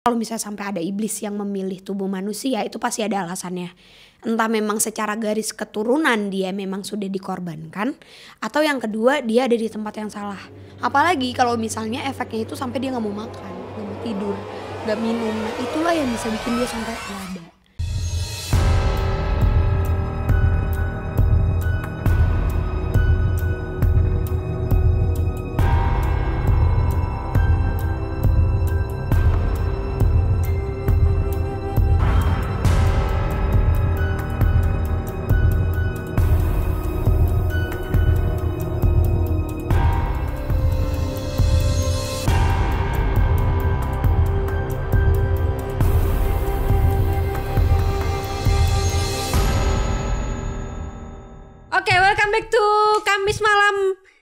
kalau misalnya sampai ada iblis yang memilih tubuh manusia itu pasti ada alasannya entah memang secara garis keturunan dia memang sudah dikorbankan atau yang kedua dia ada di tempat yang salah apalagi kalau misalnya efeknya itu sampai dia nggak mau makan nggak mau tidur nggak minum nah itulah yang bisa bikin dia sampai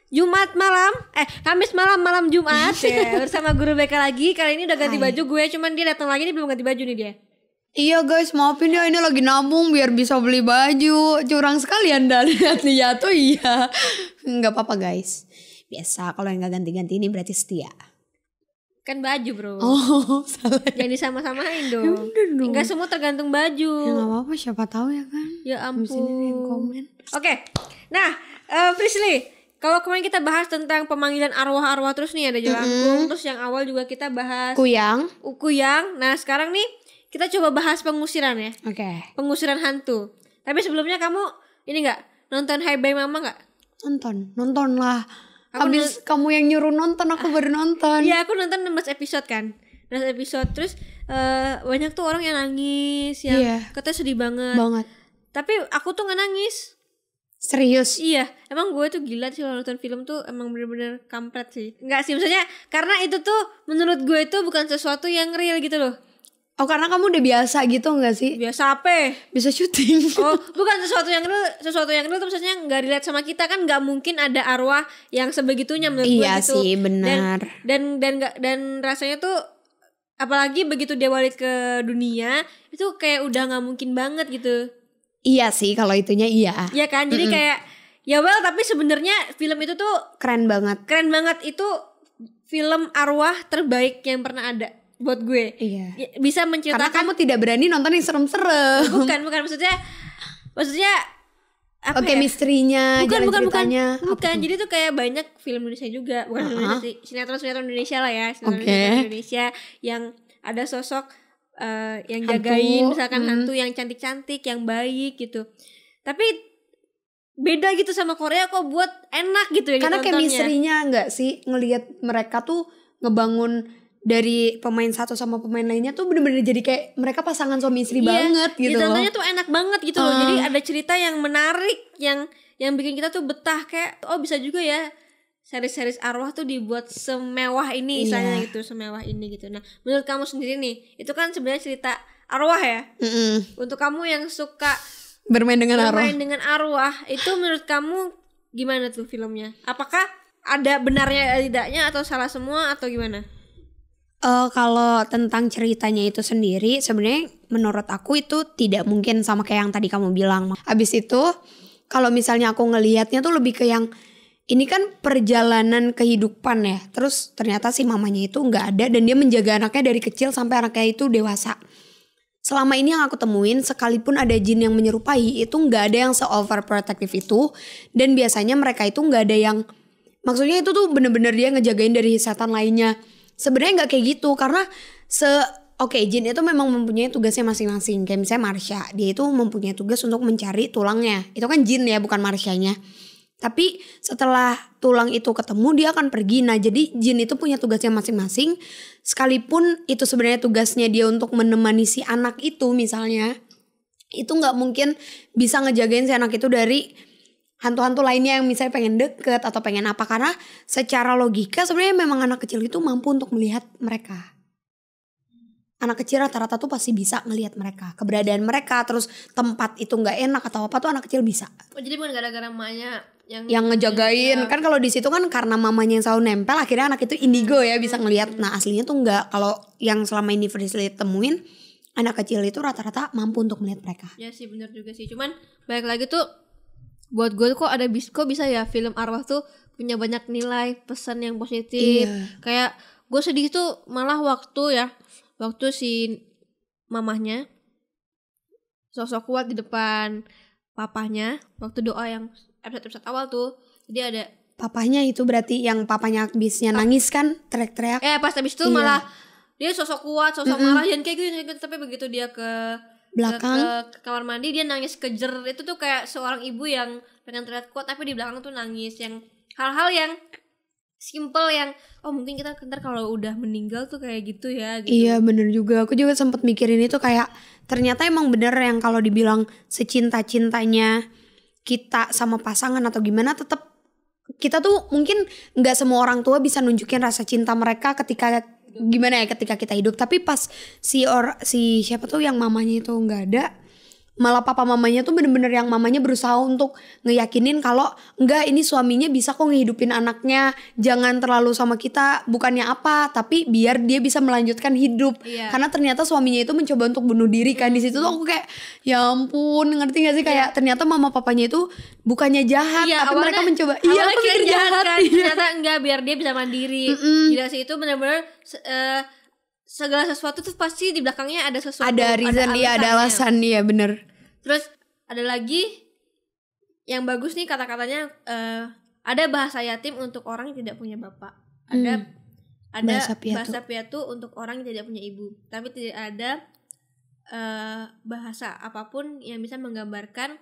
Jumat malam, eh Kamis malam malam Jumat yeah. bersama guru BK lagi. Kali ini udah ganti Hai. baju gue, cuman dia datang lagi nih belum ganti baju nih dia. Iya guys, maafin ya ini lagi nabung biar bisa beli baju. Curang sekali anda lihat nih jatuh ya, iya. Nggak apa-apa guys. Biasa kalau yang nggak ganti-ganti ini berarti setia. Kan baju bro. Oh salah. Ya. Jadi sama-samain dong. Ya dong. Enggak semua tergantung baju. Ya nggak apa-apa, siapa tahu ya kan. Ya ampun. komen. Oke, okay. nah uh, eh, Prisly kalau kemarin kita bahas tentang pemanggilan arwah-arwah terus nih ada jelangkung, mm -hmm. terus yang awal juga kita bahas kuyang, kuyang. Nah sekarang nih kita coba bahas pengusiran ya. Oke. Okay. Pengusiran hantu. Tapi sebelumnya kamu ini nggak nonton Hai by Mama nggak? Nonton, nonton lah. Aku Abis kamu yang nyuruh nonton, aku ah, baru nonton. Iya, aku nonton 16 episode kan. 16 episode terus uh, banyak tuh orang yang nangis, yang yeah. katanya sedih banget. Banget. Tapi aku tuh nggak nangis Serius? Iya, emang gue tuh gila sih kalau nonton film tuh emang bener-bener kampret sih. Enggak sih, maksudnya karena itu tuh menurut gue itu bukan sesuatu yang real gitu loh. Oh karena kamu udah biasa gitu enggak sih? Biasa apa? Bisa syuting. Oh bukan sesuatu yang real, sesuatu yang real tuh maksudnya gak relate sama kita kan gak mungkin ada arwah yang sebegitunya menurut iya gue gitu. Iya sih benar. Dan dan dan, gak, dan rasanya tuh apalagi begitu dia balik ke dunia itu kayak udah nggak mungkin banget gitu Iya sih kalau itunya iya. Iya kan? Jadi mm -hmm. kayak ya well tapi sebenarnya film itu tuh keren banget. Keren banget itu film arwah terbaik yang pernah ada buat gue. Iya. Ya, bisa menceritakan Karena kamu tidak berani nonton yang serem-serem. Bukan, bukan maksudnya maksudnya Oke, okay, ya? misterinya, bukan, bukan, bukan, bukan. Jadi tuh kayak banyak film Indonesia juga, bukan uh -huh. Indonesia sih, sinetron sinetron Indonesia lah ya, sinetron okay. Indonesia yang ada sosok uh, yang jagain misalkan hmm. hantu yang cantik-cantik yang baik gitu tapi beda gitu sama Korea kok buat enak gitu ya karena kayak nya nggak sih ngelihat mereka tuh ngebangun dari pemain satu sama pemain lainnya tuh bener-bener jadi kayak mereka pasangan suami istri iya, banget iya, gitu ya, loh. tuh enak banget gitu uh. loh. Jadi ah. ada cerita yang menarik yang yang bikin kita tuh betah kayak oh bisa juga ya seri-seri arwah tuh dibuat semewah ini iya. misalnya gitu semewah ini gitu nah menurut kamu sendiri nih itu kan sebenarnya cerita arwah ya mm -hmm. untuk kamu yang suka bermain dengan bermain arwah bermain dengan arwah itu menurut kamu gimana tuh filmnya apakah ada benarnya tidaknya atau salah semua atau gimana uh, kalau tentang ceritanya itu sendiri sebenarnya menurut aku itu tidak mungkin sama kayak yang tadi kamu bilang abis itu kalau misalnya aku ngelihatnya tuh lebih ke yang ini kan perjalanan kehidupan ya. Terus ternyata si mamanya itu nggak ada dan dia menjaga anaknya dari kecil sampai anaknya itu dewasa. Selama ini yang aku temuin sekalipun ada jin yang menyerupai itu nggak ada yang se-overprotective itu. Dan biasanya mereka itu nggak ada yang... Maksudnya itu tuh bener-bener dia ngejagain dari setan lainnya. Sebenarnya nggak kayak gitu karena se Oke, okay, jin itu memang mempunyai tugasnya masing-masing. Kayak misalnya Marsha, dia itu mempunyai tugas untuk mencari tulangnya. Itu kan jin ya, bukan marsha nya tapi setelah tulang itu ketemu dia akan pergi. Nah, jadi jin itu punya tugasnya masing-masing. Sekalipun itu sebenarnya tugasnya dia untuk menemani si anak itu misalnya, itu nggak mungkin bisa ngejagain si anak itu dari hantu-hantu lainnya yang misalnya pengen deket atau pengen apa karena secara logika sebenarnya memang anak kecil itu mampu untuk melihat mereka anak kecil rata-rata tuh pasti bisa ngelihat mereka keberadaan mereka terus tempat itu nggak enak atau apa tuh anak kecil bisa oh, jadi bukan gara-gara mamanya yang yang ngejagain ya. kan kalau di situ kan karena mamanya yang selalu nempel akhirnya anak itu indigo ya bisa hmm. ngelihat nah aslinya tuh nggak kalau yang selama ini Frisley temuin anak kecil itu rata-rata mampu untuk melihat mereka ya sih benar juga sih cuman banyak lagi tuh buat gue kok ada bis kok bisa ya film arwah tuh punya banyak nilai pesan yang positif iya. kayak gue sedih tuh malah waktu ya waktu si mamahnya sosok kuat di depan papahnya waktu doa yang episode-episode awal tuh jadi ada papahnya itu berarti yang papahnya bisnya nangis kan teriak-teriak eh pas habis itu iya. malah dia sosok kuat sosok mm -hmm. marah dan kayak gitu tapi begitu dia ke belakang ke, ke kamar mandi dia nangis kejer itu tuh kayak seorang ibu yang pengen terlihat kuat tapi di belakang tuh nangis yang hal-hal yang simple yang oh mungkin kita ntar kalau udah meninggal tuh kayak gitu ya gitu. iya bener juga aku juga sempat mikirin itu kayak ternyata emang bener yang kalau dibilang secinta cintanya kita sama pasangan atau gimana tetap kita tuh mungkin nggak semua orang tua bisa nunjukin rasa cinta mereka ketika gimana ya ketika kita hidup tapi pas si or si siapa tuh yang mamanya itu nggak ada malah papa mamanya tuh bener-bener yang mamanya berusaha untuk ngeyakinin kalau enggak ini suaminya bisa kok ngehidupin anaknya jangan terlalu sama kita bukannya apa tapi biar dia bisa melanjutkan hidup iya. karena ternyata suaminya itu mencoba untuk bunuh diri kan di situ tuh aku kayak ya ampun ngerti gak sih iya. kayak iya. ternyata mama papanya itu bukannya jahat iya, tapi awalnya, mereka mencoba iya aku jahat, jahat kan, iya. ternyata enggak biar dia bisa mandiri mm -mm. gila sih itu bener-bener eh, segala sesuatu tuh pasti di belakangnya ada sesuatu ada reason ada dia ada alasan dia bener terus ada lagi yang bagus nih kata-katanya uh, ada bahasa yatim untuk orang yang tidak punya bapak ada hmm. ada bahasa piatu. bahasa piatu untuk orang yang tidak punya ibu tapi tidak ada uh, bahasa apapun yang bisa menggambarkan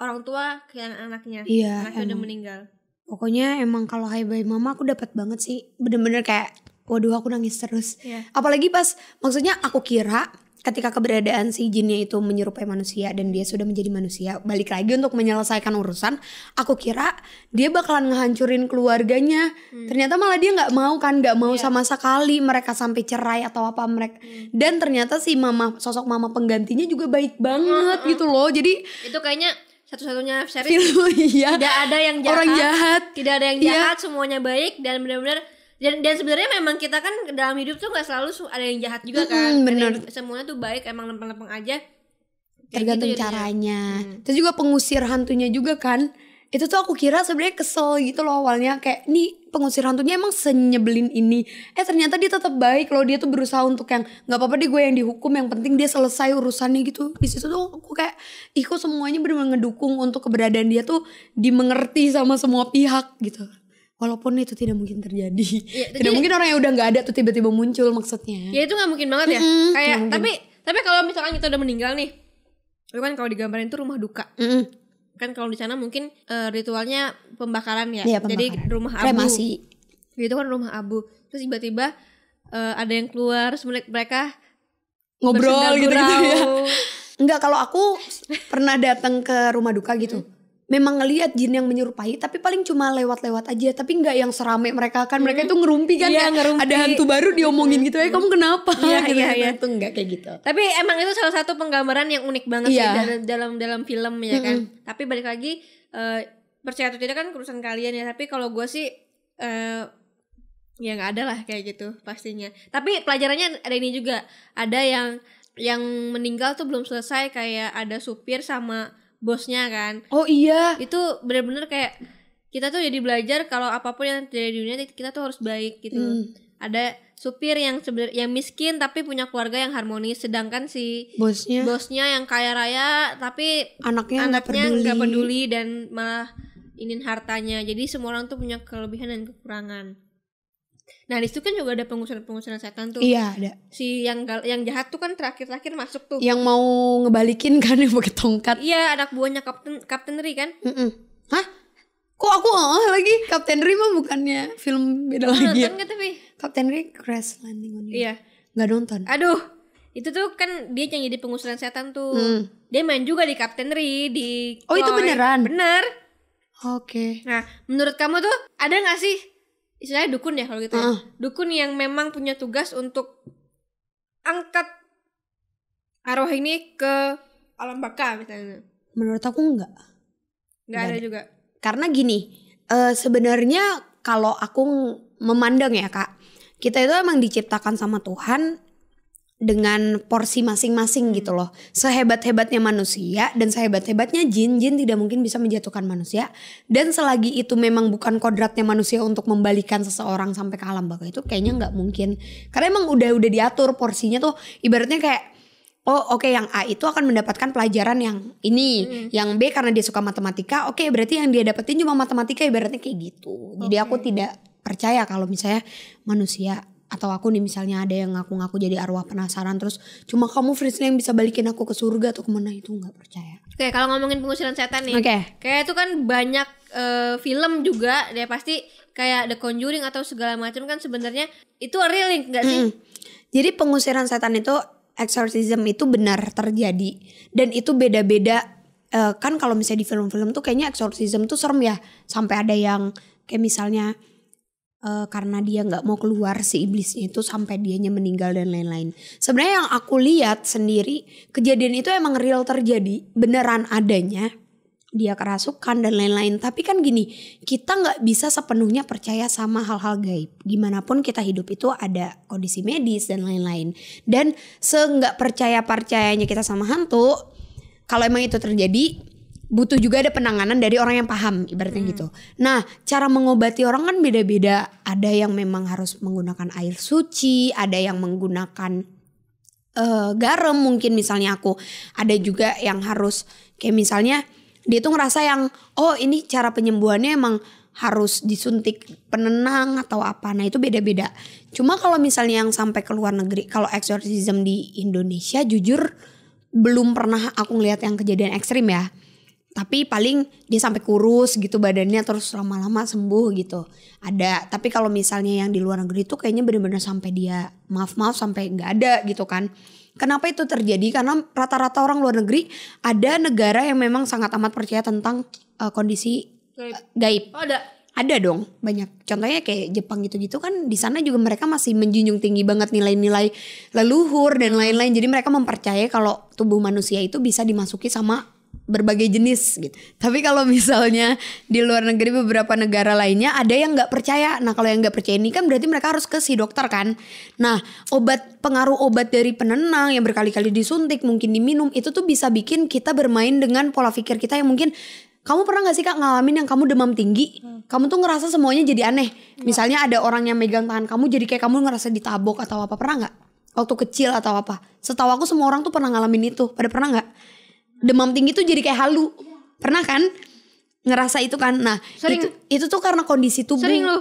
orang tua kehilangan anaknya iya, anaknya udah meninggal pokoknya emang kalau hai bye mama aku dapat banget sih bener-bener kayak waduh aku nangis terus. Yeah. Apalagi pas maksudnya aku kira ketika keberadaan si jinnya itu menyerupai manusia dan dia sudah menjadi manusia balik lagi untuk menyelesaikan urusan aku kira dia bakalan ngehancurin keluarganya hmm. ternyata malah dia nggak mau kan nggak mau yeah. sama sekali mereka sampai cerai atau apa mereka hmm. dan ternyata si mama sosok mama penggantinya juga baik banget hmm. gitu loh jadi itu kayaknya satu-satunya series film, iya. tidak ada yang jahat orang jahat tidak ada yang iya. jahat iya. semuanya baik dan benar-benar dan dan sebenarnya memang kita kan dalam hidup tuh nggak selalu ada yang jahat juga kan hmm, bener. semuanya tuh baik emang lempeng-lempeng aja Kayak tergantung gitu caranya hmm. terus juga pengusir hantunya juga kan itu tuh aku kira sebenarnya kesel gitu loh awalnya kayak nih pengusir hantunya emang senyebelin ini eh ternyata dia tetap baik loh dia tuh berusaha untuk yang nggak apa-apa deh gue yang dihukum yang penting dia selesai urusannya gitu di situ tuh aku kayak ikut semuanya benar-benar ngedukung untuk keberadaan dia tuh dimengerti sama semua pihak gitu walaupun itu tidak mungkin terjadi ya, tidak mungkin orang yang udah nggak ada tuh tiba-tiba muncul maksudnya ya itu nggak mungkin banget ya mm -hmm, kayak tapi tapi kalau misalkan kita udah meninggal nih itu kan kalau digambarin tuh rumah duka mm -hmm. kan kalau di sana mungkin uh, ritualnya pembakaran ya, ya pembakaran. jadi rumah abu Kremasi. itu kan rumah abu terus tiba-tiba uh, ada yang keluar terus mereka ngobrol gitu, ya Enggak kalau aku pernah datang ke rumah duka gitu. Mm memang ngelihat jin yang menyerupai tapi paling cuma lewat-lewat aja tapi nggak yang serame mereka kan hmm. mereka itu ngerumpi kan ya, Ngerumpi. ada hantu baru diomongin gitu ya kamu kenapa ya, gitu ya, ya. itu nggak kayak gitu tapi emang itu salah satu penggambaran yang unik banget ya. sih dalam dalam dalam film ya hmm. kan tapi balik lagi uh, percaya atau tidak kan urusan kalian ya tapi kalau gue sih uh, ya nggak ada lah kayak gitu pastinya tapi pelajarannya ada ini juga ada yang yang meninggal tuh belum selesai kayak ada supir sama bosnya kan oh iya itu bener-bener kayak kita tuh jadi belajar kalau apapun yang terjadi di dunia kita tuh harus baik gitu mm. ada supir yang sebenarnya yang miskin tapi punya keluarga yang harmonis sedangkan si bosnya bosnya yang kaya raya tapi anaknya anaknya nggak peduli. peduli dan malah ingin hartanya jadi semua orang tuh punya kelebihan dan kekurangan Nah, di situ kan juga ada pengusiran-pengusiran setan tuh. Iya, ada. Si yang gal yang jahat tuh kan terakhir-terakhir masuk tuh. Yang mau ngebalikin kan yang pakai tongkat. Iya, anak buahnya Kapten Kapten Ri kan? Mm -mm. Hah? Kok aku oh lagi Kapten Ri mah bukannya film beda Nonton lagi. Nonton ya? gak tapi? Kapten Ri Crash Landing on You. Iya. Gak nonton. Aduh. Itu tuh kan dia yang jadi pengusiran setan tuh. Mm. Dia main juga di Kapten Ri di Oh, Chloe. itu beneran. Bener. Oke. Okay. Nah, menurut kamu tuh ada gak sih istilahnya dukun ya kalau gitu ya. Dukun yang memang punya tugas untuk angkat arwah ini ke alam baka misalnya. Menurut aku enggak. Enggak, ada, ada juga. Karena gini, uh, sebenarnya kalau aku memandang ya, Kak, kita itu emang diciptakan sama Tuhan dengan porsi masing-masing gitu loh. Sehebat-hebatnya manusia dan sehebat-hebatnya jin, jin tidak mungkin bisa menjatuhkan manusia. Dan selagi itu memang bukan kodratnya manusia untuk membalikan seseorang sampai ke alam bawah itu kayaknya nggak mungkin. Karena emang udah udah diatur porsinya tuh ibaratnya kayak oh oke okay, yang A itu akan mendapatkan pelajaran yang ini, hmm. yang B karena dia suka matematika, oke okay, berarti yang dia dapetin cuma matematika ibaratnya kayak gitu. Jadi aku tidak percaya kalau misalnya manusia atau aku nih misalnya ada yang ngaku-ngaku jadi arwah penasaran terus cuma kamu Frisnya yang bisa balikin aku ke surga atau kemana itu nggak percaya. Oke kalau ngomongin pengusiran setan nih, okay. kayak itu kan banyak uh, film juga dia pasti kayak The Conjuring atau segala macam kan sebenarnya itu real nggak sih? Mm. Jadi pengusiran setan itu exorcism itu benar terjadi dan itu beda-beda uh, kan kalau misalnya di film-film tuh kayaknya exorcism tuh serem ya sampai ada yang kayak misalnya uh, karena dia nggak mau keluar si iblisnya itu sampai dianya meninggal dan lain-lain. Sebenarnya yang aku lihat sendiri kejadian itu emang real terjadi beneran adanya dia kerasukan dan lain-lain. Tapi kan gini kita nggak bisa sepenuhnya percaya sama hal-hal gaib. Gimana pun kita hidup itu ada kondisi medis dan lain-lain. Dan se nggak percaya percayanya kita sama hantu kalau emang itu terjadi butuh juga ada penanganan dari orang yang paham ibaratnya gitu. hmm. gitu. Nah, cara mengobati orang kan beda-beda. Ada yang memang harus menggunakan air suci, ada yang menggunakan uh, garam mungkin misalnya aku. Ada juga yang harus kayak misalnya dia tuh ngerasa yang oh ini cara penyembuhannya emang harus disuntik penenang atau apa. Nah, itu beda-beda. Cuma kalau misalnya yang sampai ke luar negeri, kalau exorcism di Indonesia jujur belum pernah aku ngelihat yang kejadian ekstrim ya tapi paling dia sampai kurus gitu badannya terus lama-lama sembuh gitu ada tapi kalau misalnya yang di luar negeri itu kayaknya bener-bener sampai dia maaf maaf sampai nggak ada gitu kan kenapa itu terjadi karena rata-rata orang luar negeri ada negara yang memang sangat amat percaya tentang uh, kondisi gaib, eh, gaib. Oh, ada ada dong banyak contohnya kayak Jepang gitu-gitu kan di sana juga mereka masih menjunjung tinggi banget nilai-nilai leluhur dan lain-lain jadi mereka mempercaya kalau tubuh manusia itu bisa dimasuki sama berbagai jenis gitu. Tapi kalau misalnya di luar negeri beberapa negara lainnya ada yang nggak percaya. Nah kalau yang nggak percaya ini kan berarti mereka harus ke si dokter kan. Nah obat pengaruh obat dari penenang yang berkali-kali disuntik mungkin diminum itu tuh bisa bikin kita bermain dengan pola pikir kita yang mungkin kamu pernah gak sih kak ngalamin yang kamu demam tinggi? Hmm. Kamu tuh ngerasa semuanya jadi aneh. Hmm. Misalnya ada orang yang megang tangan kamu jadi kayak kamu ngerasa ditabok atau apa pernah nggak? Waktu kecil atau apa? Setahu aku semua orang tuh pernah ngalamin itu. Pada pernah nggak? demam tinggi tuh jadi kayak halu. Pernah kan? Ngerasa itu kan. Nah, sering, itu itu tuh karena kondisi tubuh. Sering lu.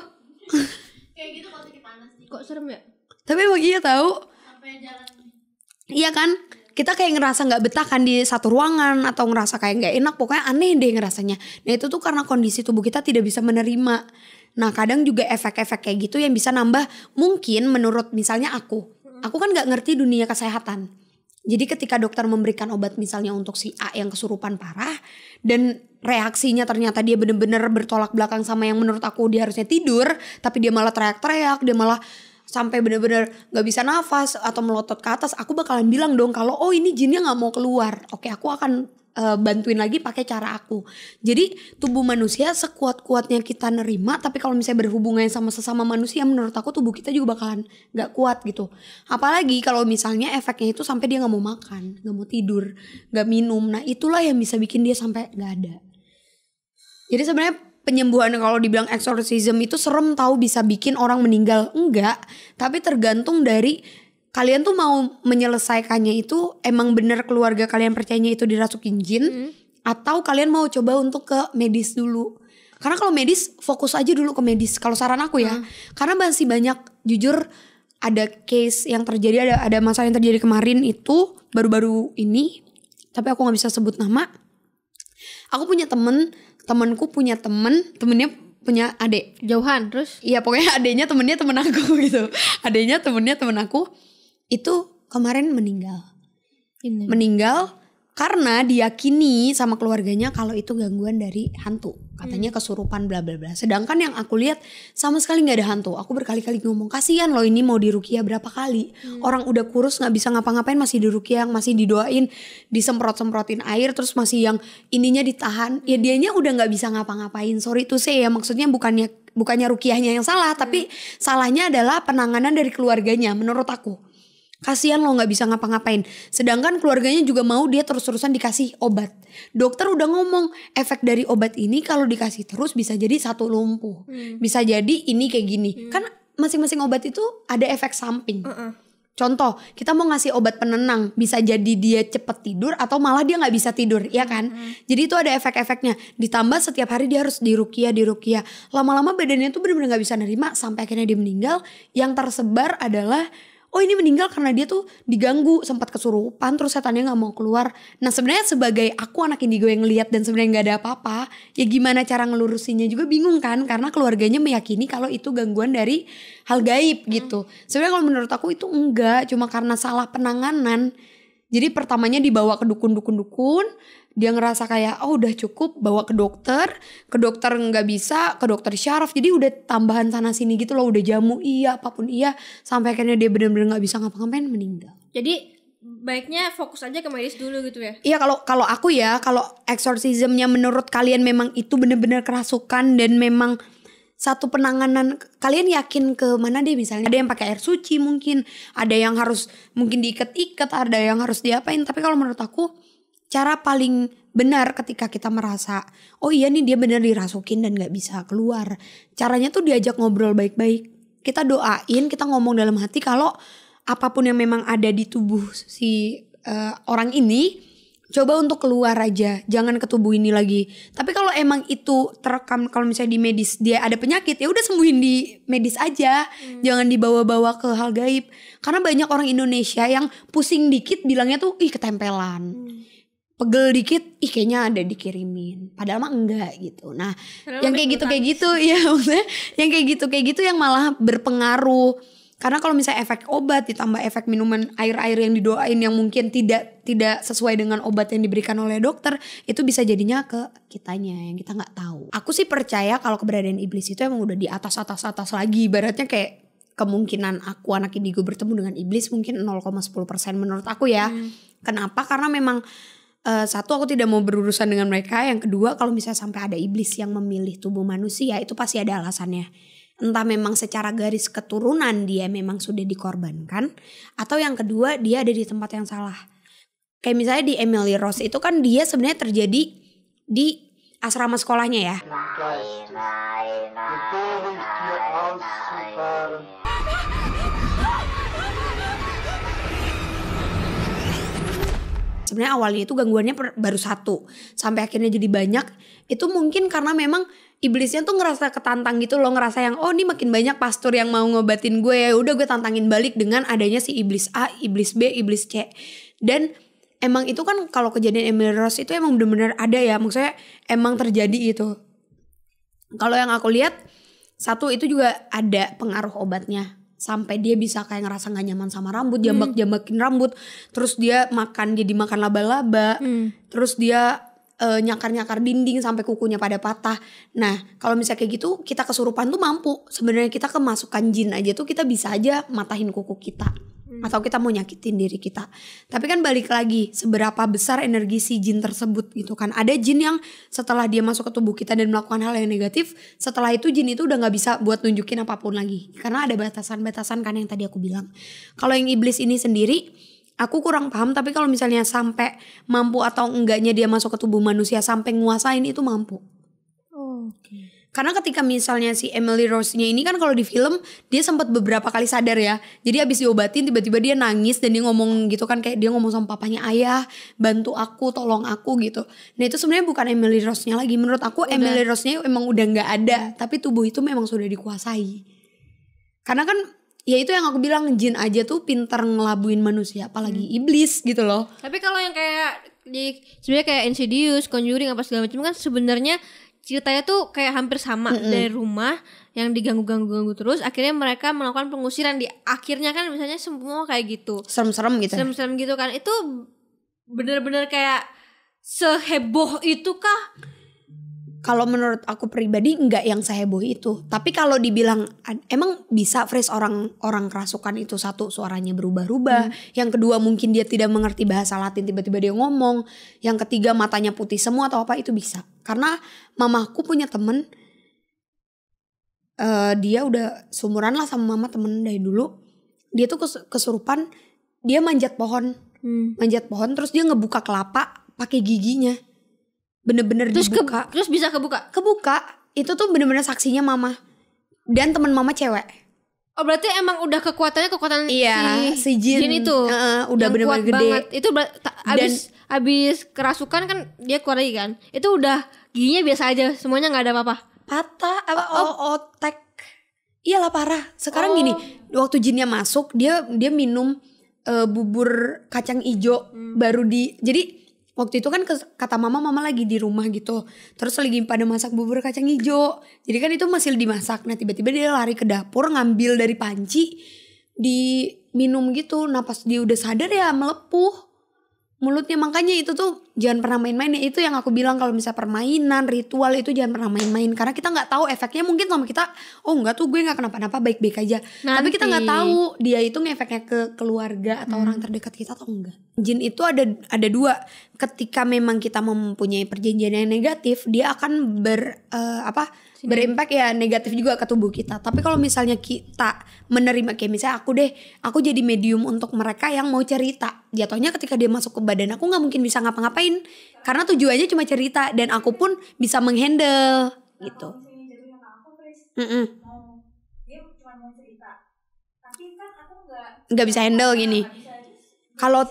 kayak gitu kalau lagi panas. Kok serem ya? Tapi bagi iya tahu. Iya kan? Kita kayak ngerasa nggak betah kan di satu ruangan atau ngerasa kayak nggak enak, pokoknya aneh deh ngerasanya. Nah itu tuh karena kondisi tubuh kita tidak bisa menerima. Nah kadang juga efek-efek kayak gitu yang bisa nambah mungkin menurut misalnya aku, aku kan nggak ngerti dunia kesehatan jadi ketika dokter memberikan obat misalnya untuk si A yang kesurupan parah dan reaksinya ternyata dia bener-bener bertolak belakang sama yang menurut aku dia harusnya tidur, tapi dia malah teriak-teriak, dia malah sampai bener-bener gak bisa nafas atau melotot ke atas, aku bakalan bilang dong kalau oh ini jinnya gak mau keluar, oke aku akan uh, bantuin lagi pakai cara aku. Jadi tubuh manusia sekuat-kuatnya kita nerima, tapi kalau misalnya berhubungan sama sesama manusia, menurut aku tubuh kita juga bakalan nggak kuat gitu. Apalagi kalau misalnya efeknya itu sampai dia nggak mau makan, nggak mau tidur, nggak minum. Nah itulah yang bisa bikin dia sampai nggak ada. Jadi sebenarnya penyembuhan kalau dibilang exorcism itu serem tahu bisa bikin orang meninggal enggak, tapi tergantung dari kalian tuh mau menyelesaikannya itu emang bener keluarga kalian percayanya itu dirasukin jin hmm. atau kalian mau coba untuk ke medis dulu karena kalau medis fokus aja dulu ke medis kalau saran aku ya hmm. karena masih banyak jujur ada case yang terjadi ada ada masalah yang terjadi kemarin itu baru-baru ini tapi aku nggak bisa sebut nama aku punya temen temanku punya temen temennya punya adik jauhan terus iya pokoknya adiknya temennya temen aku gitu adiknya temennya temen aku itu kemarin meninggal. Ini. Meninggal karena diyakini sama keluarganya kalau itu gangguan dari hantu katanya hmm. kesurupan bla bla bla sedangkan yang aku lihat sama sekali nggak ada hantu aku berkali-kali ngomong kasihan loh ini mau dirukia berapa kali hmm. orang udah kurus nggak bisa ngapa-ngapain masih dirukia masih didoain disemprot semprotin air terus masih yang ininya ditahan hmm. ya dianya udah nggak bisa ngapa-ngapain sorry tuh saya ya maksudnya bukannya bukannya rukiahnya yang salah hmm. tapi salahnya adalah penanganan dari keluarganya menurut aku Kasihan lo nggak bisa ngapa-ngapain. Sedangkan keluarganya juga mau dia terus-terusan dikasih obat. Dokter udah ngomong efek dari obat ini kalau dikasih terus bisa jadi satu lumpuh, hmm. bisa jadi ini kayak gini. Hmm. Kan masing-masing obat itu ada efek samping. Uh -uh. Contoh, kita mau ngasih obat penenang, bisa jadi dia cepet tidur atau malah dia nggak bisa tidur, ya kan? Hmm, hmm. Jadi itu ada efek-efeknya. Ditambah setiap hari dia harus dirukia, dirukia. Lama-lama badannya tuh bener-bener nggak bisa nerima sampai akhirnya dia meninggal. Yang tersebar adalah oh ini meninggal karena dia tuh diganggu sempat kesurupan terus setannya nggak mau keluar nah sebenarnya sebagai aku anak indigo yang lihat dan sebenarnya nggak ada apa-apa ya gimana cara ngelurusinya juga bingung kan karena keluarganya meyakini kalau itu gangguan dari hal gaib gitu hmm. sebenarnya kalau menurut aku itu enggak cuma karena salah penanganan jadi pertamanya dibawa ke dukun-dukun-dukun, dia ngerasa kayak oh udah cukup, bawa ke dokter, ke dokter nggak bisa, ke dokter syaraf. Jadi udah tambahan sana sini gitu loh, udah jamu iya, apapun iya, sampai akhirnya dia bener-bener nggak bisa ngapa-ngapain meninggal. Jadi baiknya fokus aja ke medis dulu gitu ya. Iya kalau kalau aku ya, kalau exorcismnya menurut kalian memang itu bener-bener kerasukan dan memang satu penanganan kalian yakin ke mana deh misalnya ada yang pakai air suci mungkin ada yang harus mungkin diikat-ikat ada yang harus diapain tapi kalau menurut aku cara paling benar ketika kita merasa oh iya nih dia benar dirasukin dan nggak bisa keluar caranya tuh diajak ngobrol baik-baik kita doain kita ngomong dalam hati kalau apapun yang memang ada di tubuh si uh, orang ini coba untuk keluar aja jangan ketubuh ini lagi tapi kalau emang itu terekam kalau misalnya di medis dia ada penyakit ya udah sembuhin di medis aja hmm. jangan dibawa-bawa ke hal gaib karena banyak orang Indonesia yang pusing dikit bilangnya tuh ih ketempelan hmm. pegel dikit ih kayaknya ada dikirimin padahal mah enggak gitu nah Padahal yang kayak gitu kayak gitu ya maksudnya yang kayak gitu kayak gitu yang malah berpengaruh karena kalau misalnya efek obat ditambah efek minuman air-air yang didoain yang mungkin tidak tidak sesuai dengan obat yang diberikan oleh dokter itu bisa jadinya ke kitanya yang kita nggak tahu. Aku sih percaya kalau keberadaan iblis itu emang udah di atas atas atas lagi. Ibaratnya kayak kemungkinan aku anak indigo bertemu dengan iblis mungkin 0,10% menurut aku ya. Hmm. Kenapa? Karena memang uh, satu aku tidak mau berurusan dengan mereka, yang kedua kalau misalnya sampai ada iblis yang memilih tubuh manusia itu pasti ada alasannya entah memang secara garis keturunan dia memang sudah dikorbankan atau yang kedua dia ada di tempat yang salah. Kayak misalnya di Emily Rose itu kan dia sebenarnya terjadi di asrama sekolahnya ya. Sebenarnya awalnya itu gangguannya baru satu, sampai akhirnya jadi banyak. Itu mungkin karena memang iblisnya tuh ngerasa ketantang gitu loh ngerasa yang oh ini makin banyak pastor yang mau ngobatin gue ya udah gue tantangin balik dengan adanya si iblis A, iblis B, iblis C dan emang itu kan kalau kejadian Emily Rose itu emang bener-bener ada ya maksudnya emang terjadi itu kalau yang aku lihat satu itu juga ada pengaruh obatnya sampai dia bisa kayak ngerasa nggak nyaman sama rambut jambak jambakin rambut terus dia makan jadi makan laba-laba hmm. terus dia Eh, nyakar-nyakar dinding sampai kukunya pada patah. Nah, kalau misalnya kayak gitu kita kesurupan tuh mampu. Sebenarnya kita kemasukan jin aja tuh kita bisa aja matahin kuku kita hmm. atau kita mau nyakitin diri kita. Tapi kan balik lagi seberapa besar energi si jin tersebut gitu kan. Ada jin yang setelah dia masuk ke tubuh kita dan melakukan hal yang negatif, setelah itu jin itu udah nggak bisa buat nunjukin apapun lagi karena ada batasan-batasan kan yang tadi aku bilang. Kalau yang iblis ini sendiri Aku kurang paham tapi kalau misalnya sampai mampu atau enggaknya dia masuk ke tubuh manusia sampai nguasain itu mampu. Oh, Karena ketika misalnya si Emily Rose-nya ini kan kalau di film dia sempat beberapa kali sadar ya. Jadi habis diobatin tiba-tiba dia nangis dan dia ngomong gitu kan kayak dia ngomong sama papanya, "Ayah, bantu aku, tolong aku" gitu. Nah, itu sebenarnya bukan Emily Rose-nya lagi. Menurut aku udah. Emily Rose-nya emang udah nggak ada, tapi tubuh itu memang sudah dikuasai. Karena kan ya itu yang aku bilang jin aja tuh pintar ngelabuin manusia apalagi hmm. iblis gitu loh tapi kalau yang kayak di sebenarnya kayak Insidious, Conjuring apa segala macam kan sebenarnya ceritanya tuh kayak hampir sama mm -hmm. dari rumah yang diganggu-ganggu-ganggu terus akhirnya mereka melakukan pengusiran di akhirnya kan misalnya semua kayak gitu serem-serem gitu ya? serem-serem gitu kan itu bener-bener kayak seheboh itu kah kalau menurut aku pribadi nggak yang seheboh itu. Tapi kalau dibilang emang bisa freeze orang-orang kerasukan itu satu suaranya berubah-ubah, hmm. yang kedua mungkin dia tidak mengerti bahasa Latin tiba-tiba dia ngomong, yang ketiga matanya putih semua atau apa itu bisa. Karena mamaku punya temen uh, dia udah sumuran lah sama mama temen dari dulu. Dia tuh kesurupan, dia manjat pohon, hmm. manjat pohon terus dia ngebuka kelapa pakai giginya bener-bener terus dibuka ke, terus bisa kebuka kebuka itu tuh bener-bener saksinya mama dan teman mama cewek oh berarti emang udah kekuatannya kekuatan iya, si, si Jin, Jin itu uh, udah bener-bener gede banget. itu abis dan, abis kerasukan kan dia keluar lagi kan itu udah giginya biasa aja semuanya nggak ada apa-apa patah apa oh, oh otak iyalah parah sekarang oh. gini waktu jinnya masuk dia dia minum uh, bubur kacang ijo hmm. baru di jadi waktu itu kan kata mama mama lagi di rumah gitu terus lagi pada masak bubur kacang hijau jadi kan itu masih dimasak nah tiba-tiba dia lari ke dapur ngambil dari panci diminum gitu nah dia udah sadar ya melepuh mulutnya makanya itu tuh jangan pernah main-main ya itu yang aku bilang kalau misalnya permainan ritual itu jangan pernah main-main karena kita nggak tahu efeknya mungkin sama kita oh nggak tuh gue nggak kenapa-napa baik-baik aja Nanti. tapi kita nggak tahu dia itu ngefeknya ke keluarga atau hmm. orang terdekat kita atau enggak jin itu ada ada dua. Ketika memang kita mempunyai perjanjian yang negatif, dia akan ber uh, apa? Sini. berimpact ya negatif juga ke tubuh kita. Tapi kalau misalnya kita menerima kayak misalnya aku deh, aku jadi medium untuk mereka yang mau cerita. Jatuhnya ketika dia masuk ke badan aku nggak mungkin bisa ngapa-ngapain karena tujuannya cuma cerita dan aku pun bisa menghandle gitu. Mm nggak bisa handle gini. Kalau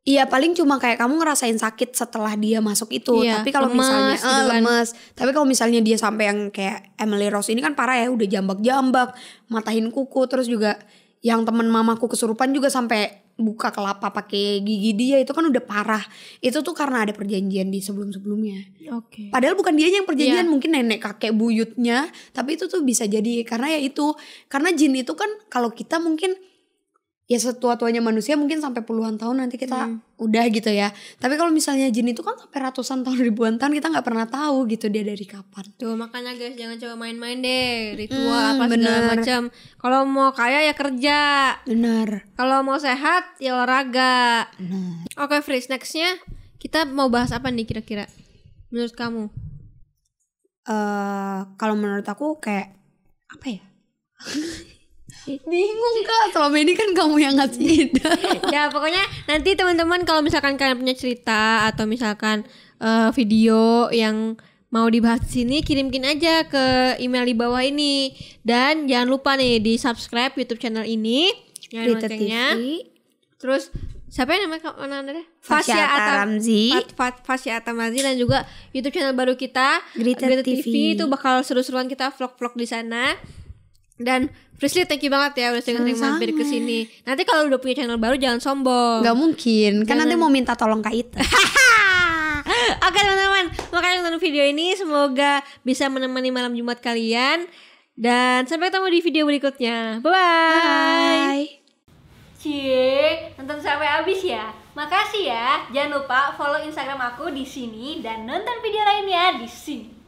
Iya paling cuma kayak kamu ngerasain sakit setelah dia masuk itu. Iya, tapi kalau misalnya gitu eh, kan. lemes. Tapi kalau misalnya dia sampai yang kayak Emily Rose ini kan parah ya, udah jambak-jambak, matahin kuku terus juga yang teman mamaku kesurupan juga sampai buka kelapa pakai gigi dia itu kan udah parah. Itu tuh karena ada perjanjian di sebelum-sebelumnya. Oke. Okay. Padahal bukan dia yang perjanjian, yeah. mungkin nenek kakek buyutnya, tapi itu tuh bisa jadi karena ya itu karena jin itu kan kalau kita mungkin ya setua-tuanya manusia mungkin sampai puluhan tahun nanti kita hmm. udah gitu ya. Tapi kalau misalnya jin itu kan sampai ratusan tahun ribuan tahun kita nggak pernah tahu gitu dia dari kapan. Tuh makanya guys jangan coba main-main deh ritual hmm, apa bener. segala macam. Kalau mau kaya ya kerja. Benar. Kalau mau sehat ya olahraga. Benar. Oke, okay, Fris, nextnya kita mau bahas apa nih kira-kira? Menurut kamu? uh, kalau menurut aku kayak apa ya? bingung kak selama ini kan kamu yang ngasih ide ya pokoknya nanti teman-teman kalau misalkan kalian punya cerita atau misalkan uh, video yang mau dibahas sini kirimkin aja ke email di bawah ini dan jangan lupa nih di subscribe YouTube channel ini yang terus siapa yang namanya mana ada Fasya Atamzi Fasya Atamzi dan juga YouTube channel baru kita Grita, Grita TV itu bakal seru-seruan kita vlog-vlog di sana dan Prisly thank you banget ya udah sering-sering mampir ke sini. Nanti kalau udah punya channel baru jangan sombong. Gak mungkin, kan nanti mau minta tolong kait. Ita. Oke teman-teman, makasih nonton video ini. Semoga bisa menemani malam Jumat kalian. Dan sampai ketemu di video berikutnya. Bye-bye. Cie, nonton sampai habis ya. Makasih ya. Jangan lupa follow Instagram aku di sini dan nonton video lainnya di sini.